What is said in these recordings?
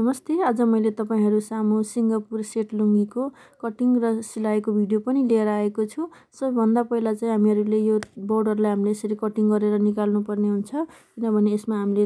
नमस्ते आज मैले तपाईँहरू सामु सिङ्गापुर सेट लुङ्गीको कटिङ र सिलाइको भिडियो पनि लिएर आएको छु सबैभन्दा पहिला चाहिँ हामीहरूले यो बोर्डरलाई हामीले यसरी कटिङ गरेर निकाल्नुपर्ने हुन्छ किनभने यसमा हामीले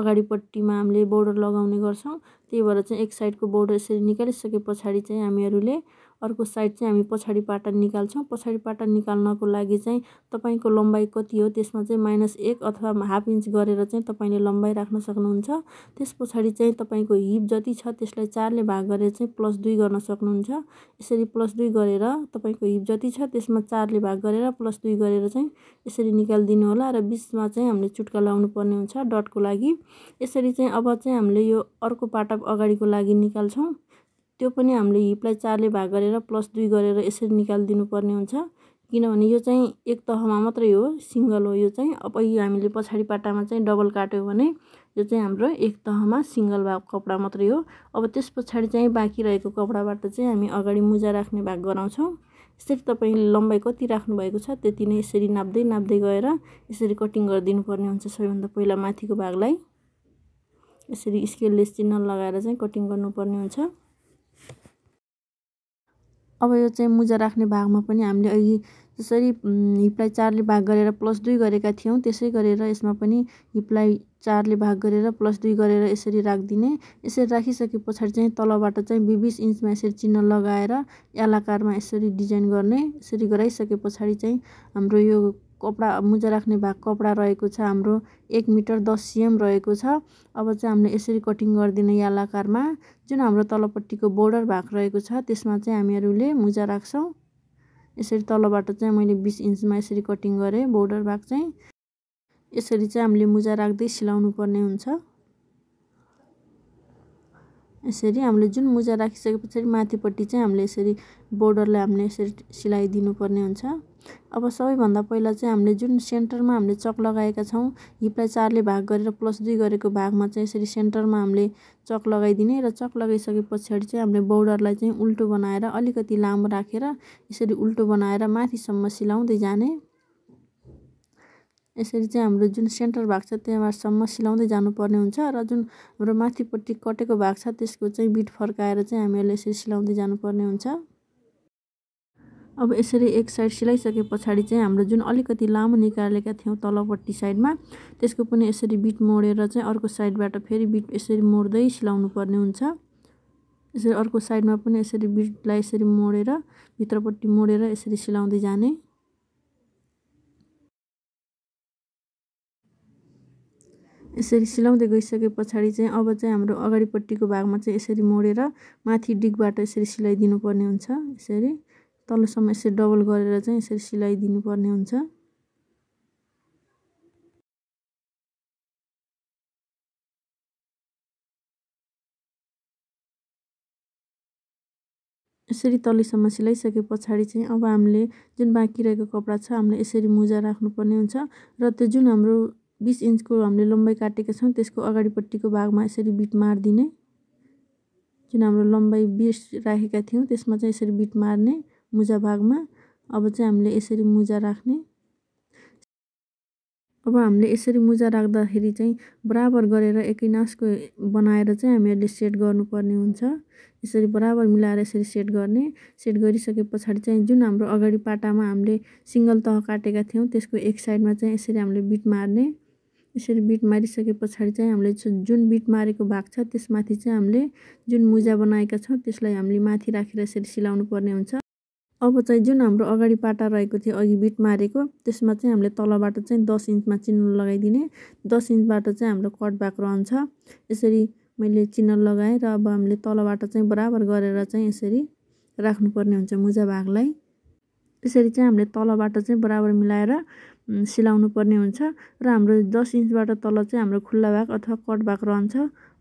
अगाडिपट्टिमा हामीले बोर्डर लगाउने गर्छौँ त्यही भएर चाहिँ एक साइडको बोर्डर यसरी निकालिसके पछाडि चाहिँ हामीहरूले अर्को साइड चाहिँ हामी पछाडिबाट निकाल्छौँ पाटा निकाल्नको लागि चाहिँ तपाईँको लम्बाइ कति हो त्यसमा चाहिँ माइनस एक अथवा हाफ इन्च गरेर चाहिँ तपाईँले लम्बाइ राख्न सक्नुहुन्छ त्यस पछाडि चाहिँ तपाईँको हिप जति छ त्यसलाई चारले भाग गरेर चाहिँ प्लस दुई गर्न सक्नुहुन्छ यसरी प्लस दुई गरेर तपाईँको हिप जति छ त्यसमा चारले भाग गरेर प्लस दुई गरेर चाहिँ यसरी निकालिदिनु होला र बिचमा चाहिँ हामीले चुट्का लाउनु पर्ने हुन्छ डटको लागि यसरी चाहिँ अब चाहिँ हामीले यो अर्को पाटा अगाडिको लागि निकाल्छौँ त्यो पनि हामीले हिपलाई चारले भाग गरेर प्लस दुई गरेर यसरी निकालिदिनु पर्ने हुन्छ किनभने यो चाहिँ एक तहमा मात्रै हो सिङ्गल हो यो चाहिँ अब यो हामीले पछाडि पाटामा चाहिँ डबल काट्यो भने यो चाहिँ हाम्रो एक तहमा सिङ्गल भाग कपडा मात्रै हो अब त्यस पछाडि चाहिँ बाँकी रहेको कपडाबाट चाहिँ हामी अगाडि मुजा राख्ने भाग गराउँछौँ यसरी तपाईँले लम्बाइ कति राख्नुभएको छ त्यति नै यसरी नाप्दै नाप्दै गएर यसरी कटिङ गरिदिनुपर्ने हुन्छ सबैभन्दा पहिला माथिको भागलाई यसरी स्केलले चिन्ह लगाएर चाहिँ कटिङ गर्नुपर्ने हुन्छ अब यो चाहिँ मुजा राख्ने भागमा पनि हामीले अघि जसरी हिपलाई चारले भाग गरेर प्लस दुई गरेका थियौँ त्यसै गरेर यसमा पनि हिपलाई चारले भाग गरेर प्लस दुई गरेर यसरी राखिदिने यसरी राखिसके पछाडि चाहिँ तलबाट चाहिँ बि बिस इन्चमा यसरी चिन्ह लगाएर एलाकारमा यसरी डिजाइन गर्ने यसरी गराइसके पछाडि चाहिँ हाम्रो यो कपडा मुजा राख्ने भाग कपडा रहेको छ हाम्रो एक मिटर दस सिएम रहेको छ अब चाहिँ हामीले यसरी कटिङ गरिदिने यालाकारमा जुन हाम्रो तलपट्टिको बोर्डर भाग रहेको छ त्यसमा चाहिँ हामीहरूले मुजा राख्छौँ यसरी तलबाट चाहिँ मैले बिस इन्चमा यसरी कटिङ गरेँ बोर्डर भाग चाहिँ यसरी चाहिँ हामीले मुजा राख्दै सिलाउनु पर्ने हुन्छ यसरी हामीले जुन मुजा राखिसके पछाडि माथिपट्टि चाहिँ हामीले यसरी बोर्डरलाई हामीले यसरी सिलाइ दिनुपर्ने हुन्छ अब सबैभन्दा पहिला चाहिँ हामीले जुन सेन्टरमा हामीले चक लगाएका छौँ हिपलाई चारले भाग गरेर प्लस दुई गरेको भागमा चाहिँ यसरी सेन्टरमा हामीले चक लगाइदिने र चक लगाइसके पछाडि चाहिँ हामीले बोर्डरलाई चाहिँ उल्टो बनाएर अलिकति लामो राखेर यसरी उल्टो बनाएर माथिसम्म सिलाउँदै जाने यसरी चाहिँ हाम्रो जुन सेन्टर भाग छ त्यहाँबाटसम्म सिलाउँदै जानुपर्ने हुन्छ र जुन हाम्रो माथिपट्टि कटेको भाग छ त्यसको चाहिँ बिट फर्काएर चाहिँ हामीहरूले यसरी सिलाउँदै जानुपर्ने हुन्छ अब यसरी एक साइड सिलाइसके पछाडि चाहिँ हाम्रो जुन अलिकति लामो निकालेका थियौँ तलपट्टि साइडमा त्यसको पनि यसरी बिट मोडेर चाहिँ अर्को साइडबाट फेरि बिट यसरी मोड्दै सिलाउनु पर्ने हुन्छ यसरी अर्को साइडमा पनि यसरी बिटलाई यसरी मोडेर भित्रपट्टि मोडेर यसरी सिलाउँदै जाने यसरी सिलाउँदै गइसके पछाडि चाहिँ अब चाहिँ हाम्रो अगाडिपट्टिको भागमा चाहिँ यसरी मोडेर माथि डिगबाट यसरी सिलाइदिनु पर्ने हुन्छ यसरी तलसम्म यसरी डबल गरेर चाहिँ यसरी सिलाइदिनु पर्ने हुन्छ यसरी तलसम्म सिलाइसके पछाडि चाहिँ अब हामीले जुन बाँकी रहेको कपडा छ हामीले यसरी मुजा राख्नुपर्ने हुन्छ र त्यो जुन हाम्रो बिस इन्चको हामीले लम्बाइ काटेका छौँ त्यसको अगाडिपट्टिको भागमा यसरी बिट मारिदिने जुन हाम्रो लम्बाइ बिस राखेका थियौँ त्यसमा चाहिँ यसरी बिट मार्ने मुजा भागमा अब चाहिँ हामीले यसरी मुजा राख्ने अब हामीले यसरी मुजा राख्दाखेरि चाहिँ बराबर गरेर एकैनासको बनाएर चाहिँ हामीहरूले सेट गर्नुपर्ने हुन्छ यसरी बराबर मिलाएर यसरी सेट गर्ने सेट गरिसके पछाडि चाहिँ जुन हाम्रो अगाडि पाटामा हामीले सिङ्गल तह काटेका थियौँ त्यसको एक साइडमा चाहिँ यसरी हामीले बिट मार्ने यसरी बिट मारिसके पछाडि चाहिँ हामीले जुन बिट मारेको भाग छ त्यसमाथि चाहिँ हामीले जुन मुजा बनाएका छौँ त्यसलाई हामीले माथि राखेर यसरी सिलाउनु पर्ने हुन्छ अब चाहिँ जुन हाम्रो अगाडि पाटा रहेको थियो अघि बिट मारेको त्यसमा चाहिँ हामीले तलबाट चाहिँ दस इन्चमा चिन्ह लगाइदिने दस इन्चबाट चाहिँ हाम्रो कट भाग रहन्छ यसरी मैले चिन्ह लगाएँ र अब हामीले तलबाट चाहिँ बराबर गरेर चाहिँ यसरी राख्नुपर्ने हुन्छ मुजा भागलाई त्यसरी चाहिँ हामीले तलबाट चाहिँ बराबर मिलाएर सिलाउनु पर्ने हुन्छ र हाम्रो दस इन्चबाट तल चाहिँ हाम्रो खुल्ला भाग अथवा कट भाग रहन्छ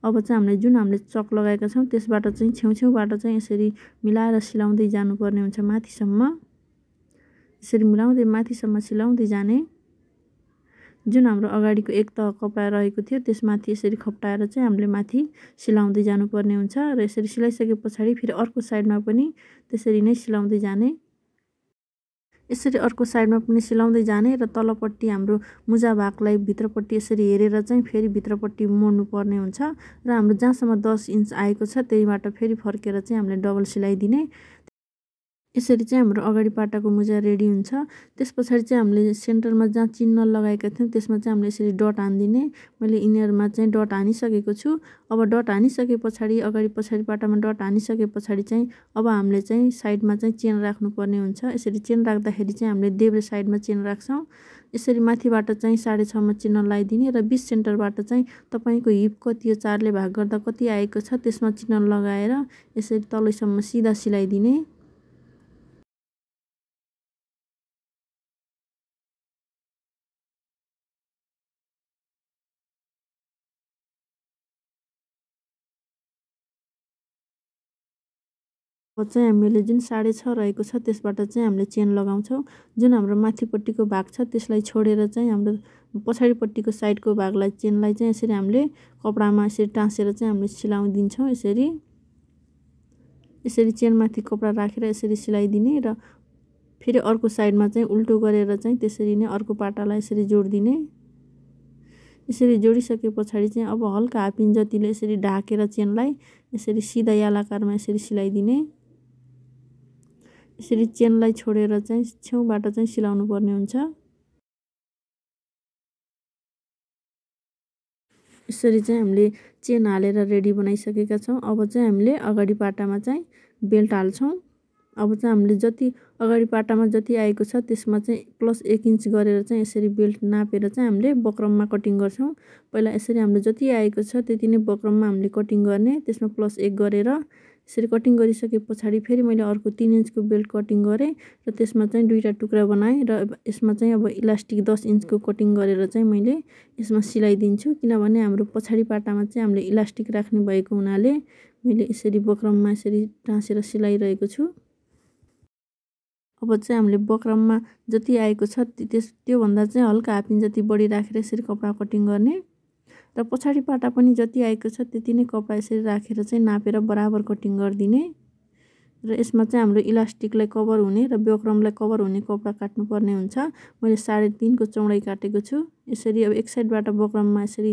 अब चाहिँ हामीले जुन हामीले चक लगाएका छौँ त्यसबाट चाहिँ छेउछेउबाट चाहिँ यसरी मिलाएर सिलाउँदै जानुपर्ने हुन्छ माथिसम्म यसरी मिलाउँदै माथिसम्म सिलाउँदै जाने जुन हाम्रो अगाडिको एक तह कपडा रहेको थियो त्यसमाथि यसरी खप्टाएर चाहिँ हामीले माथि सिलाउँदै जानुपर्ने हुन्छ र यसरी सिलाइसके पछाडि फेरि अर्को साइडमा पनि त्यसरी नै सिलाउँदै जाने यसरी अर्को साइडमा पनि सिलाउँदै जाने र तलपट्टि हाम्रो मुजा भागलाई भित्रपट्टि यसरी हेरेर चाहिँ फेरि भित्रपट्टि मोड्नु पर्ने हुन्छ र हाम्रो जहाँसम्म दस इन्च आएको छ त्यहीबाट फेरि फर्केर चाहिँ हामीले डबल सिलाइदिने यसरी चाहिँ हाम्रो अगाडि पाटाको मुजा रेडी हुन्छ त्यस पछाडि चाहिँ हामीले सेन्टरमा जहाँ चिन्ह लगाएका थियौँ त्यसमा चाहिँ हामीले यसरी डट हानिदिने मैले यिनीहरूमा चाहिँ डट हानिसकेको छु अब डट हानिसके पछाडि अगाडि पछाडि पाटामा डट हानिसके पछाडि चाहिँ अब हामीले चाहिँ साइडमा चाहिँ चेन राख्नुपर्ने हुन्छ यसरी चेन राख्दाखेरि चाहिँ हामीले देब्रे साइडमा चेन राख्छौँ यसरी माथिबाट चाहिँ साढे छमा चिन्ह लगाइदिने र बिस सेन्टरबाट चाहिँ तपाईँको हिप कति यो चारले भाग गर्दा कति आएको छ त्यसमा चिन्ह लगाएर यसरी तलैसम्म सिधा सिलाइदिने चाहिँ हामीले जुन साढे छ रहेको छ त्यसबाट चाहिँ हामीले चेन लगाउँछौँ जुन हाम्रो माथिपट्टिको भाग छ त्यसलाई छोडेर चाहिँ हाम्रो पछाडिपट्टिको साइडको भागलाई चेनलाई चाहिँ यसरी हामीले कपडामा यसरी टाँसेर चाहिँ हामीले दिन्छौँ यसरी यसरी चेनमाथि कपडा राखेर यसरी सिलाइदिने र फेरि अर्को साइडमा चाहिँ उल्टो गरेर चाहिँ त्यसरी नै अर्को पाटालाई यसरी जोडिदिने यसरी जोडिसके पछाडि चाहिँ अब हल्का हापिन जतिले यसरी ढाकेर चेनलाई यसरी सिधा यालाकारमा यसरी सिलाइदिने यसरी चेनलाई छोडेर चाहिँ छेउबाट चाहिँ सिलाउनु पर्ने हुन्छ यसरी चाहिँ हामीले चेन हालेर रेडी बनाइसकेका छौँ अब चाहिँ हामीले अगाडि पाटामा चाहिँ बेल्ट हाल्छौँ अब चाहिँ हामीले जति अगाडि पाटामा जति आएको छ त्यसमा चाहिँ प्लस एक इन्च गरेर चाहिँ यसरी बेल्ट नापेर चाहिँ हामीले बक्रममा कटिङ गर्छौँ पहिला यसरी हाम्रो जति आएको छ त्यति नै बक्रममा हामीले कटिङ गर्ने त्यसमा प्लस एक गरेर यसरी कटिङ गरिसके पछाडि फेरि मैले अर्को तिन इन्चको बेल्ट कटिङ गरेँ र त्यसमा चाहिँ दुईवटा टुक्रा बनाएँ र यसमा चाहिँ अब इलास्टिक दस इन्चको कटिङ गरेर चाहिँ मैले यसमा सिलाइदिन्छु किनभने हाम्रो पछाडि पाटामा चाहिँ हामीले इलास्टिक राख्ने भएको हुनाले मैले यसरी बक्रममा यसरी टाँसेर सिलाइरहेको छु अब चाहिँ हामीले बक्रममा जति आएको छ त्यस त्योभन्दा चाहिँ हल्का हाफ इन्च जति बढी राखेर यसरी कपडा कटिङ गर्ने र पछाडिबाट पनि जति आएको छ त्यति नै कपडा यसरी राखेर चाहिँ नापेर बराबर कटिङ गरिदिने र यसमा चाहिँ हाम्रो इलास्टिकलाई कभर हुने र बेक्रमलाई कभर हुने कपडा काट्नुपर्ने हुन्छ मैले साढे तिनको चौडाइ काटेको छु यसरी अब एक साइडबाट बक्रममा यसरी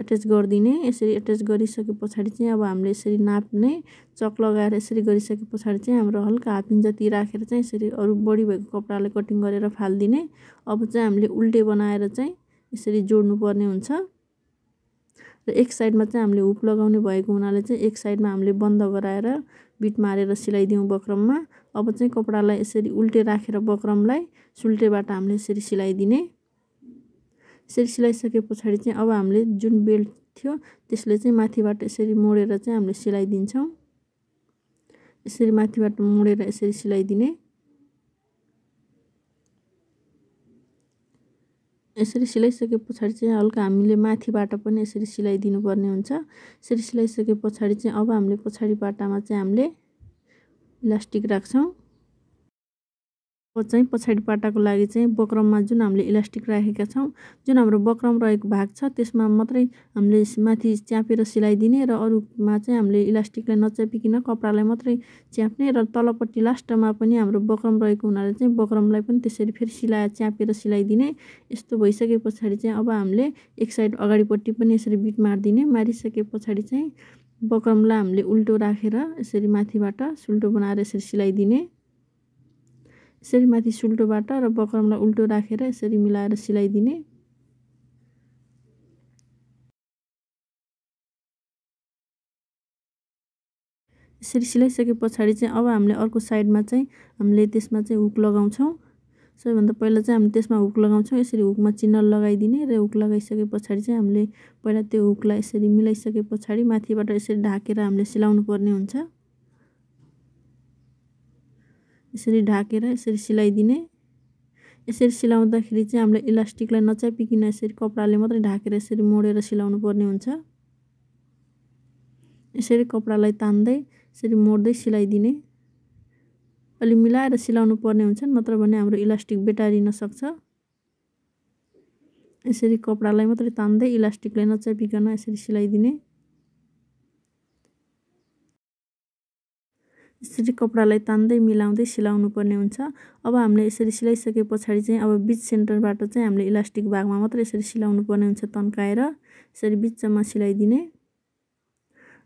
एट्याच गरिदिने यसरी एट्याच गरिसके पछाडि चाहिँ अब हामीले यसरी नाप्ने चक लगाएर यसरी गरिसके पछाडि चाहिँ हाम्रो हल्का हाफ इन्च जति राखेर चाहिँ यसरी अरू बढी भएको कपडालाई कटिङ गरेर फालिदिने अब चाहिँ हामीले उल्टे बनाएर चाहिँ यसरी जोड्नुपर्ने हुन्छ र एक साइडमा चाहिँ हामीले हुप लगाउने भएको हुनाले चाहिँ एक साइडमा हामीले बन्द गराएर बिट मारेर सिलाइदिउँ बक्रममा अब चाहिँ कपडालाई यसरी उल्टे राखेर बक्रमलाई सुल्टेबाट हामीले यसरी सिलाइदिने यसरी सिलाइसके पछाडि चाहिँ अब हामीले जुन बेल्ट थियो त्यसले चाहिँ माथिबाट यसरी मोडेर चाहिँ हामीले सिलाइदिन्छौँ यसरी माथिबाट मोडेर यसरी सिलाइदिने यसरी सिलाइसके पछाडि चाहिँ हल्का हामीले माथिबाट पनि यसरी पर्ने हुन्छ यसरी सिलाइसके पछाडि चाहिँ अब हामीले पछाडि बाटामा चाहिँ हामीले इलास्टिक राख्छौँ चाहिँ पछाडि पाटाको लागि चाहिँ बक्रममा जुन हामीले इलास्टिक राखेका छौँ जुन हाम्रो बक्रम रहेको भाग छ त्यसमा मात्रै हामीले माथि च्यापेर सिलाइदिने र अरूमा चाहिँ हामीले इलास्टिकलाई नच्यापिकन कपडालाई मात्रै च्याप्ने र तलपट्टि लास्टमा पनि हाम्रो बक्रम रहेको हुनाले चाहिँ बक्रमलाई पनि त्यसरी फेरि सिलाए च्यापेर सिलाइदिने यस्तो भइसके पछाडि चाहिँ अब हामीले एक साइड अगाडिपट्टि पनि यसरी बिट मारिदिने मारिसके पछाडि चाहिँ बक्रमलाई हामीले उल्टो राखेर यसरी माथिबाट सुल्टो बनाएर यसरी सिलाइदिने यसरी माथि सुल्टोबाट र बकरमलाई उल्टो राखेर यसरी मिलाएर सिलाइदिने यसरी सिलाइसके पछाडि चाहिँ अब हामीले अर्को साइडमा चाहिँ हामीले त्यसमा चाहिँ हुक लगाउँछौँ सबैभन्दा पहिला चाहिँ हामीले त्यसमा हुक लगाउँछौँ यसरी हुकमा चिन्ह लगाइदिने र हुक लगाइसके पछाडि चाहिँ हामीले पहिला त्यो हुकलाई यसरी मिलाइसके पछाडि माथिबाट यसरी ढाकेर हामीले सिलाउनु पर्ने हुन्छ यसरी ढाकेर यसरी सिलाइदिने यसरी सिलाउँदाखेरि चाहिँ हामीले इलास्टिकलाई नचापिकन यसरी कपडाले मात्रै ढाकेर यसरी मोडेर सिलाउनु पर्ने हुन्छ यसरी कपडालाई तान्दै यसरी मोड्दै सिलाइदिने अलि मिलाएर सिलाउनु पर्ने हुन्छ नत्र भने हाम्रो इलास्टिक बेटारिन सक्छ यसरी कपडालाई मात्रै तान्दै इलास्टिकलाई नचापिकन यसरी सिलाइदिने यसरी कपडालाई तान्दै मिलाउँदै सिलाउनु पर्ने हुन्छ अब हामीले यसरी सिलाइसके पछाडि चाहिँ अब बिच सेन्टरबाट चाहिँ हामीले इलास्टिक भागमा मात्र यसरी सिलाउनु पर्ने हुन्छ तन्काएर यसरी बिचमा सिलाइदिने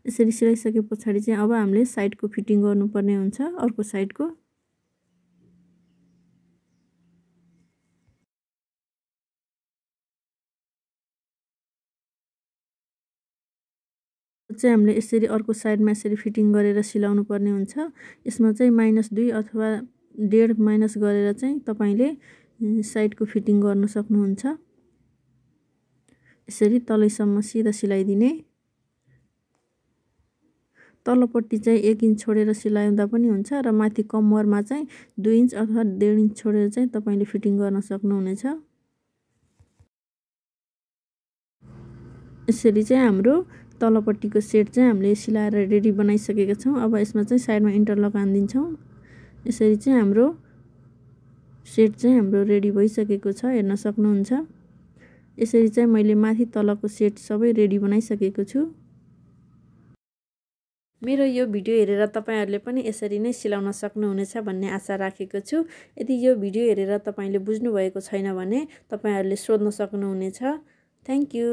यसरी सिलाइसके पछाडि चाहिँ अब हामीले साइडको फिटिङ गर्नुपर्ने हुन्छ अर्को साइडको चाहिँ हामीले यसरी अर्को साइडमा यसरी फिटिङ गरेर सिलाउनु पर्ने हुन्छ यसमा चाहिँ माइनस दुई अथवा डेढ माइनस गरेर चाहिँ तपाईँले साइडको फिटिङ गर्न सक्नुहुन्छ यसरी तलैसम्म सिधा सिलाइदिने तलपट्टि चाहिँ एक इन्च छोडेर सिलाउँदा पनि हुन्छ र माथि कम्मरमा चाहिँ दुई इन्च अथवा डेढ इन्च छोडेर चाहिँ तपाईँले फिटिङ गर्न सक्नुहुनेछ यसरी चाहिँ हाम्रो तलपट्टिको सेट चाहिँ हामीले सिलाएर रेडी बनाइसकेका छौँ अब यसमा चाहिँ साइडमा इन्टरलक हानिदिन्छौँ यसरी चाहिँ हाम्रो सेट चाहिँ हाम्रो रेडी भइसकेको छ हेर्न सक्नुहुन्छ यसरी चाहिँ मैले माथि तलको सेट सबै रेडी बनाइसकेको छु मेरो यो भिडियो हेरेर तपाईँहरूले पनि यसरी नै सिलाउन सक्नुहुनेछ भन्ने आशा राखेको छु यदि यो भिडियो हेरेर तपाईँले बुझ्नुभएको छैन भने तपाईँहरूले सोध्न सक्नुहुनेछ थ्याङ्क यू